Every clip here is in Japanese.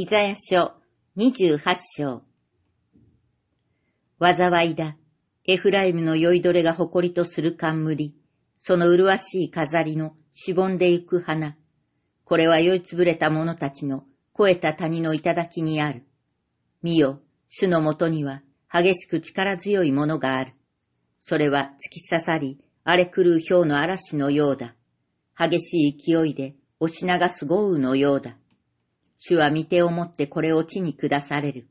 イザヤ書28章。災いだ。エフライムの酔いどれが誇りとする冠。その麗しい飾りのしぼんでゆく花。これは酔いつぶれた者たちの肥えた谷の頂にある。見よ、主のもとには激しく力強いものがある。それは突き刺さり、荒れ狂う氷の嵐のようだ。激しい勢いで押し流す豪雨のようだ。主は御手をもってこれを地に下される。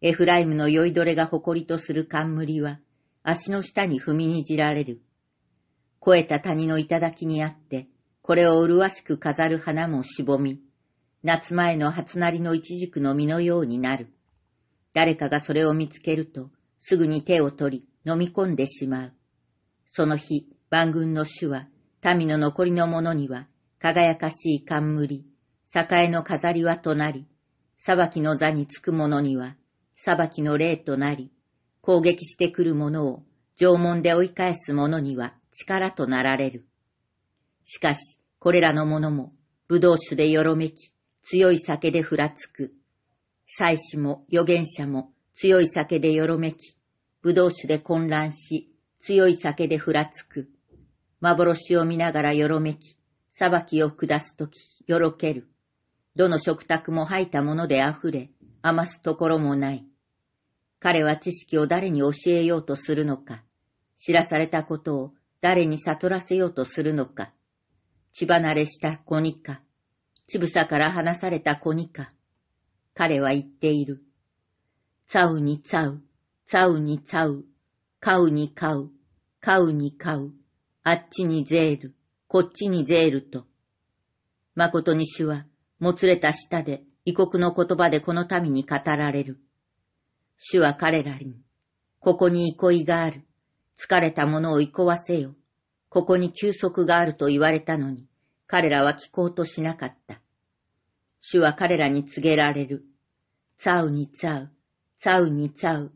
エフライムの酔いどれが誇りとする冠は、足の下に踏みにじられる。肥えた谷の頂にあって、これを麗しく飾る花もしぼみ、夏前の初なりの一軸の実のようになる。誰かがそれを見つけると、すぐに手を取り、飲み込んでしまう。その日、万軍の主は、民の残りの者には、輝かしい冠、栄の飾りはとなり、裁きの座につく者には、裁きの霊となり、攻撃してくる者を縄文で追い返す者には力となられる。しかし、これらの者も、武道酒でよろめき、強い酒でふらつく。祭司も預言者も強い酒でよろめき、武道酒で混乱し、強い酒でふらつく。幻を見ながらよろめき、裁きを下すとき、よろける。どの食卓も吐いたもので溢れ、余すところもない。彼は知識を誰に教えようとするのか、知らされたことを誰に悟らせようとするのか、血離れした子にか、ちぶさから離された子にか、彼は言っている。ツァウにツァウ、ツァウにツァウ、カウにカウ、カウにカウ、あっちにゼール、こっちにゼールと。誠に主は、もつれた舌で異国の言葉でこの民に語られる。主は彼らに、ここに憩いがある。疲れた者を憩わせよ。ここに休息があると言われたのに、彼らは聞こうとしなかった。主は彼らに告げられる。ツァウにツァウ、ツァウにツァウ、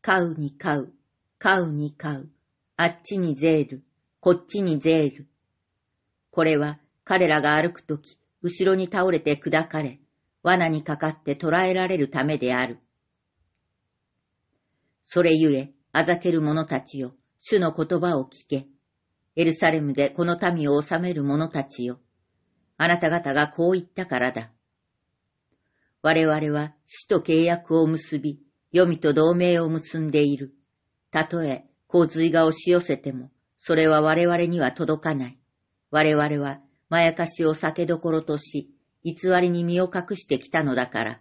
カウにカウ、カウにカウ、あっちにゼール、こっちにゼール。これは彼らが歩くとき、後ろに倒れて砕かれ、罠にかかって捕らえられるためである。それゆえ、あざける者たちよ、主の言葉を聞け。エルサレムでこの民を治める者たちよ。あなた方がこう言ったからだ。我々は死と契約を結び、黄泉と同盟を結んでいる。たとえ洪水が押し寄せても、それは我々には届かない。我々はまやかしを酒どころとし、偽りに身を隠してきたのだから。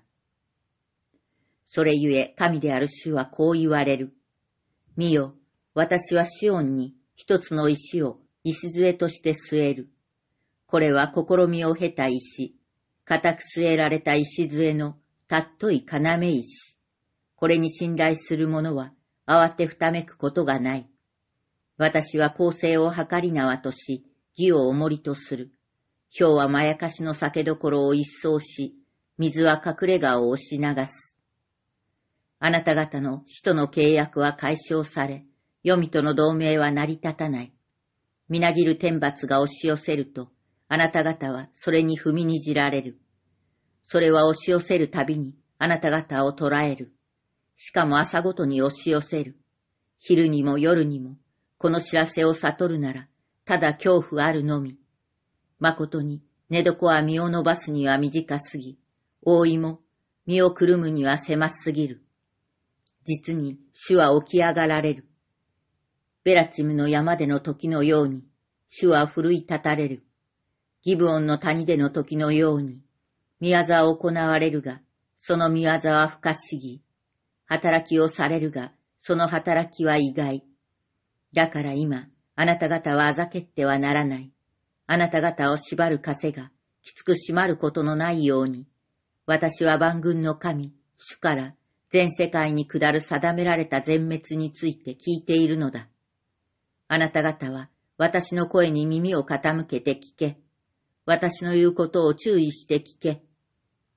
それゆえ神である主はこう言われる。見よ、私はシオンに一つの石を礎として据える。これは試みを経た石、固く据えられた礎のたっとい要石。これに信頼する者は慌てふためくことがない。私は公正を計り縄とし、義を重りとする。今日はまやかしの酒どころを一掃し、水は隠れ家を押し流す。あなた方の使徒の契約は解消され、読みとの同盟は成り立たない。みなぎる天罰が押し寄せると、あなた方はそれに踏みにじられる。それは押し寄せるたびに、あなた方を捕らえる。しかも朝ごとに押し寄せる。昼にも夜にも、この知らせを悟るなら、ただ恐怖あるのみ。誠に寝床は身を伸ばすには短すぎ、覆いも身をくるむには狭すぎる。実に主は起き上がられる。ベラチムの山での時のように、主は奮い立たれる。ギブオンの谷での時のように、宮沢行われるが、その宮沢は不可思議。働きをされるが、その働きは意外。だから今、あなた方はあざけってはならない。あなた方を縛る枷がきつく締まることのないように、私は万軍の神、主から全世界に下る定められた全滅について聞いているのだ。あなた方は私の声に耳を傾けて聞け。私の言うことを注意して聞け。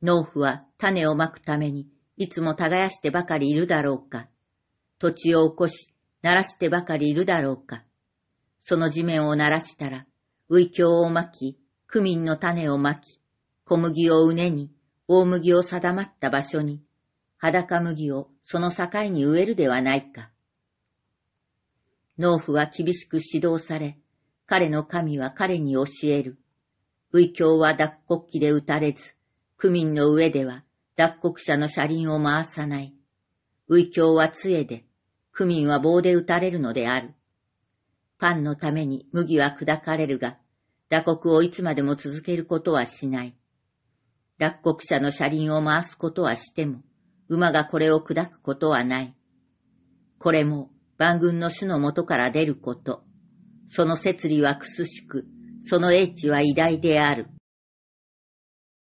農夫は種をまくためにいつも耕してばかりいるだろうか。土地を起こし、鳴らしてばかりいるだろうか。その地面を鳴らしたら、ウウをまき、クミンの種をまき、小麦をうねに、大麦を定まった場所に、裸麦をその境に植えるではないか。農夫は厳しく指導され、彼の神は彼に教える。ウウは脱穀機で打たれず、クミンの上では脱穀者の車輪を回さない。ウウは杖で、クミンは棒で打たれるのである。パンのために麦は砕かれるが、打刻をいつまでも続けることはしない。脱穀者の車輪を回すことはしても、馬がこれを砕くことはない。これも万軍の種のもとから出ること。その摂理は苦しく、その英知は偉大である。